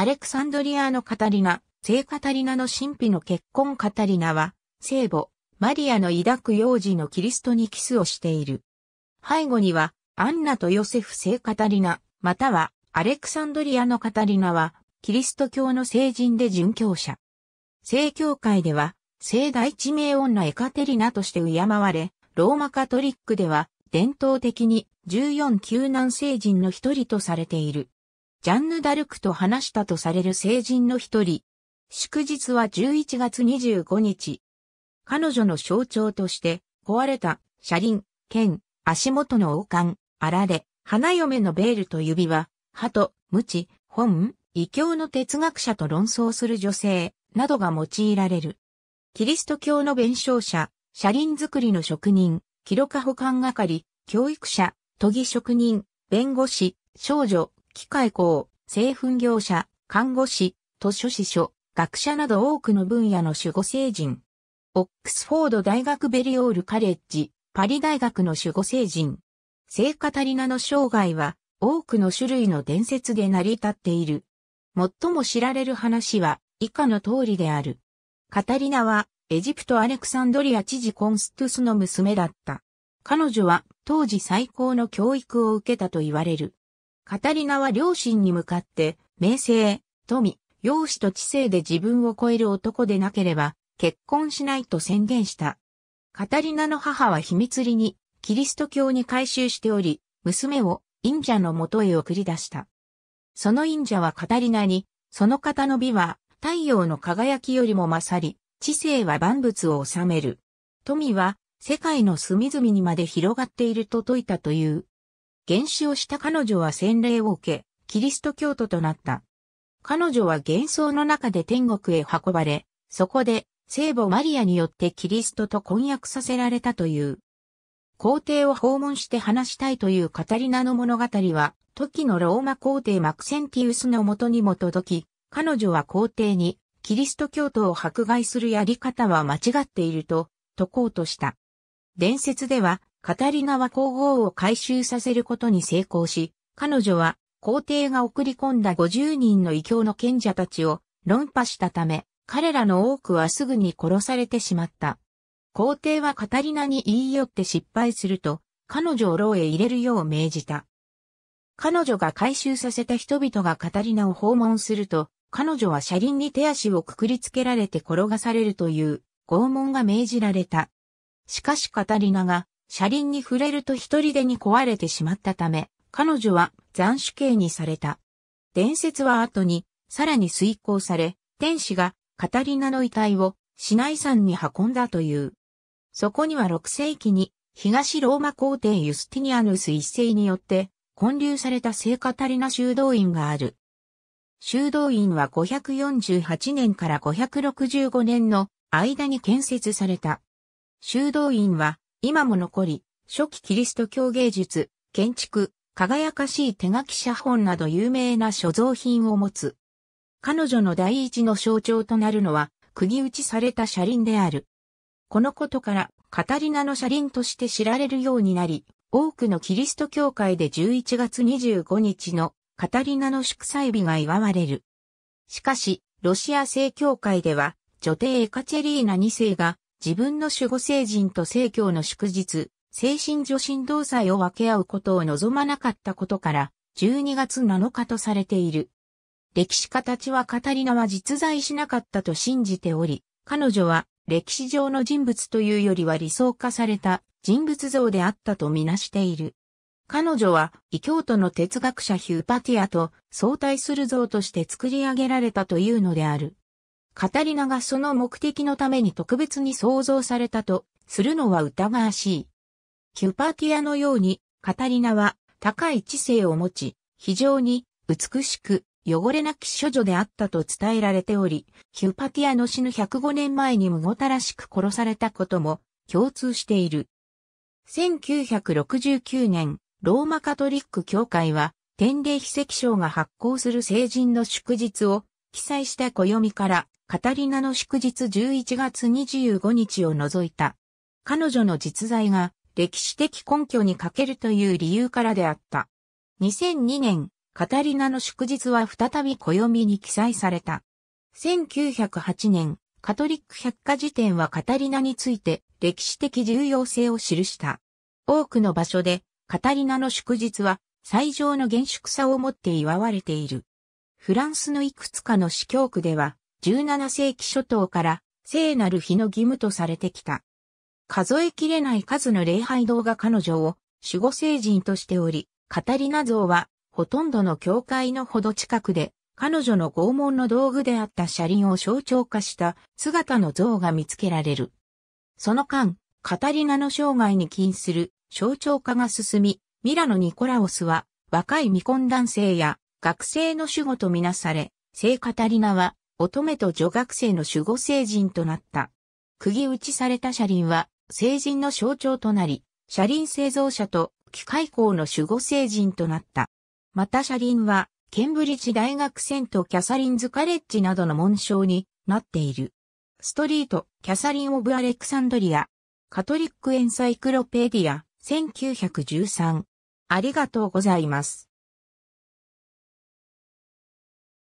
アレクサンドリアのカタリナ、聖カタリナの神秘の結婚カタリナは、聖母、マリアの抱く幼児のキリストにキスをしている。背後には、アンナとヨセフ聖カタリナ、または、アレクサンドリアのカタリナは、キリスト教の聖人で殉教者。聖教会では、聖大地名女エカテリナとして敬われ、ローマカトリックでは、伝統的に14救難聖人の一人とされている。ジャンヌ・ダルクと話したとされる聖人の一人。祝日は11月25日。彼女の象徴として、壊れた、車輪、剣、足元の王冠、あられ、花嫁のベールと指輪、鳩、鞭、本、異教の哲学者と論争する女性、などが用いられる。キリスト教の弁償者、車輪作りの職人、記録保管係、教育者、研ぎ職人、弁護士、少女、機械工、製粉業者、看護師、図書司書、学者など多くの分野の守護聖人。オックスフォード大学ベリオールカレッジ、パリ大学の守護聖人。聖カタリナの生涯は多くの種類の伝説で成り立っている。最も知られる話は以下の通りである。カタリナはエジプトアレクサンドリア知事コンストゥスの娘だった。彼女は当時最高の教育を受けたと言われる。カタリナは両親に向かって、名声、富、容姿と知性で自分を超える男でなければ、結婚しないと宣言した。カタリナの母は秘密裏に、キリスト教に改宗しており、娘を、忍者の元へ送り出した。その忍者はカタリナに、その方の美は、太陽の輝きよりも勝り、知性は万物を治める。富は、世界の隅々にまで広がっていると説いたという。原始をした彼女は洗礼を受け、キリスト教徒となった。彼女は幻想の中で天国へ運ばれ、そこで聖母マリアによってキリストと婚約させられたという。皇帝を訪問して話したいというカタリナの物語は、時のローマ皇帝マクセンティウスのもとにも届き、彼女は皇帝にキリスト教徒を迫害するやり方は間違っていると、説こうとした。伝説では、カタリナは皇后を回収させることに成功し、彼女は皇帝が送り込んだ50人の異教の賢者たちを論破したため、彼らの多くはすぐに殺されてしまった。皇帝はカタリナに言い寄って失敗すると、彼女を牢へ入れるよう命じた。彼女が回収させた人々がカタリナを訪問すると、彼女は車輪に手足をくくりつけられて転がされるという拷問が命じられた。しかしカタリナが車輪に触れると一人でに壊れてしまったため、彼女は斬首刑にされた。伝説は後に、さらに遂行され、天使がカタリナの遺体を市内山に運んだという。そこには6世紀に東ローマ皇帝ユスティニアヌス一世によって建立された聖カタリナ修道院がある。修道院は548年から565年の間に建設された。修道院は今も残り、初期キリスト教芸術、建築、輝かしい手書き写本など有名な所蔵品を持つ。彼女の第一の象徴となるのは、釘打ちされた車輪である。このことから、カタリナの車輪として知られるようになり、多くのキリスト教会で11月25日のカタリナの祝祭日が祝われる。しかし、ロシア正教会では、女帝エカチェリーナ2世が自分の守護聖人と聖教の祝日、精神女神同祭を分け合うことを望まなかったことから、12月7日とされている。歴史家たちはカタリナは実在しなかったと信じており、彼女は歴史上の人物というよりは理想化された人物像であったとみなしている。彼女は異教徒の哲学者ヒューパティアと相対する像として作り上げられたというのである。カタリナがその目的のために特別に創造されたとするのは疑わしい。キュパティアのように、カタリナは高い知性を持ち、非常に美しく汚れなき処女であったと伝えられており、キュパティアの死ぬ105年前にむごたらしく殺されたことも共通している。1969年、ローマカトリック教会は、天霊秘跡賞が発行する成人の祝日を記載した暦から、カタリナの祝日11月25日を除いた。彼女の実在が歴史的根拠に欠けるという理由からであった。2002年、カタリナの祝日は再び暦に記載された。1908年、カトリック百科事典はカタリナについて歴史的重要性を記した。多くの場所でカタリナの祝日は最上の厳粛さをもって祝われている。フランスのいくつかの司教区では17世紀初頭から聖なる日の義務とされてきた。数えきれない数の礼拝堂が彼女を守護聖人としており、カタリナ像はほとんどの教会のほど近くで彼女の拷問の道具であった車輪を象徴化した姿の像が見つけられる。その間、カタリナの生涯に近する象徴化が進み、ミラノ・ニコラオスは若い未婚男性や学生の守護とみなされ、聖カタリナは乙女と女学生の守護聖人となった。釘打ちされた車輪は、聖人の象徴となり、車輪製造者と機械工の守護聖人となった。また車輪は、ケンブリッジ大学セントキャサリンズカレッジなどの紋章になっている。ストリート、キャサリン・オブ・アレクサンドリア、カトリック・エンサイクロペディア、1913。ありがとうございます。